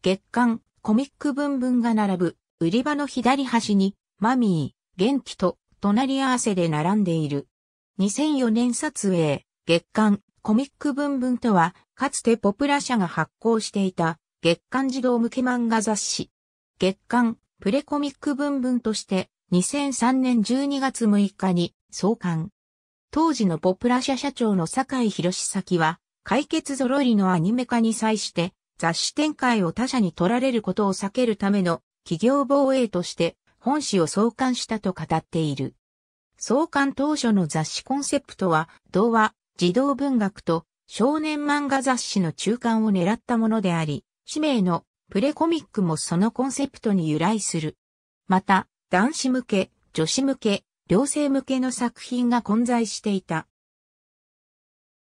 月刊、コミック文文が並ぶ、売り場の左端に、マミー、元気と、隣り合わせで並んでいる。2004年撮影、月刊、コミック文文とは、かつてポプラ社が発行していた、月刊児童向け漫画雑誌。月刊、プレコミック文文として、2003年12月6日に、創刊。当時のポプラ社社長の坂井博史先は、解決ぞろりのアニメ化に際して、雑誌展開を他社に取られることを避けるための企業防衛として本誌を創刊したと語っている。創刊当初の雑誌コンセプトは、童話、児童文学と少年漫画雑誌の中間を狙ったものであり、氏名のプレコミックもそのコンセプトに由来する。また、男子向け、女子向け、両性向けの作品が混在していた。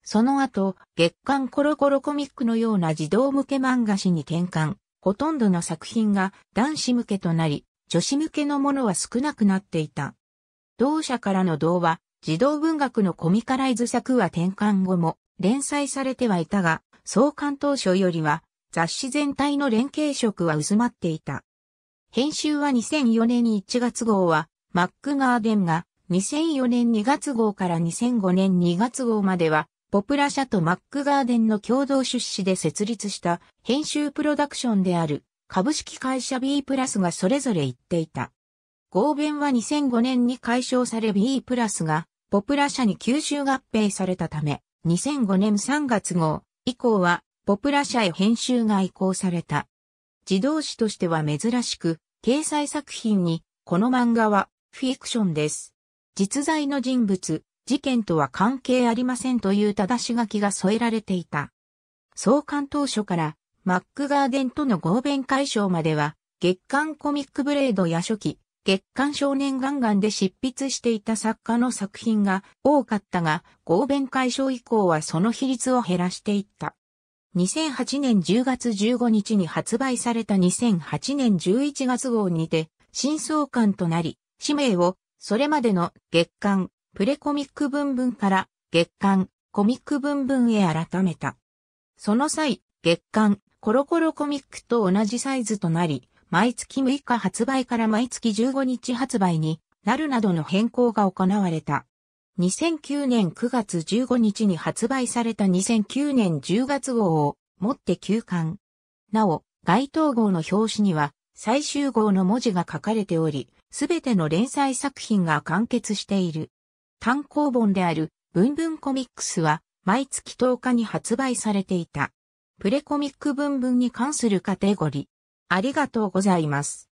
その後、月刊コロコロコミックのような児童向け漫画誌に転換。ほとんどの作品が男子向けとなり、女子向けのものは少なくなっていた。同社からの童話、児童文学のコミカライズ作は転換後も連載されてはいたが、創刊当初よりは雑誌全体の連携色は薄まっていた。編集は2004年1月号は、マックガーデンが2004年2月号から2005年2月号まではポプラ社とマックガーデンの共同出資で設立した編集プロダクションである株式会社 B プラスがそれぞれ言っていた。合弁は2005年に解消され B プラスがポプラ社に吸収合併されたため、2005年3月号以降はポプラ社へ編集が移行された。自動詞としては珍しく、掲載作品にこの漫画はフィクションです。実在の人物、事件とは関係ありませんという正し書きが添えられていた。創刊当初からマックガーデンとの合弁解消までは月刊コミックブレードや初期、月刊少年ガンガンで執筆していた作家の作品が多かったが、合弁解消以降はその比率を減らしていった。2008年10月15日に発売された2008年11月号にて、新創刊となり、氏名をそれまでの月刊プレコミック文文から月刊コミック文文へ改めた。その際、月刊コロコロコミックと同じサイズとなり、毎月6日発売から毎月15日発売になるなどの変更が行われた。2009年9月15日に発売された2009年10月号を持って休刊。なお、該当号の表紙には最終号の文字が書かれており、すべての連載作品が完結している。単行本である文文コミックスは毎月10日に発売されていた。プレコミック文文に関するカテゴリー。ありがとうございます。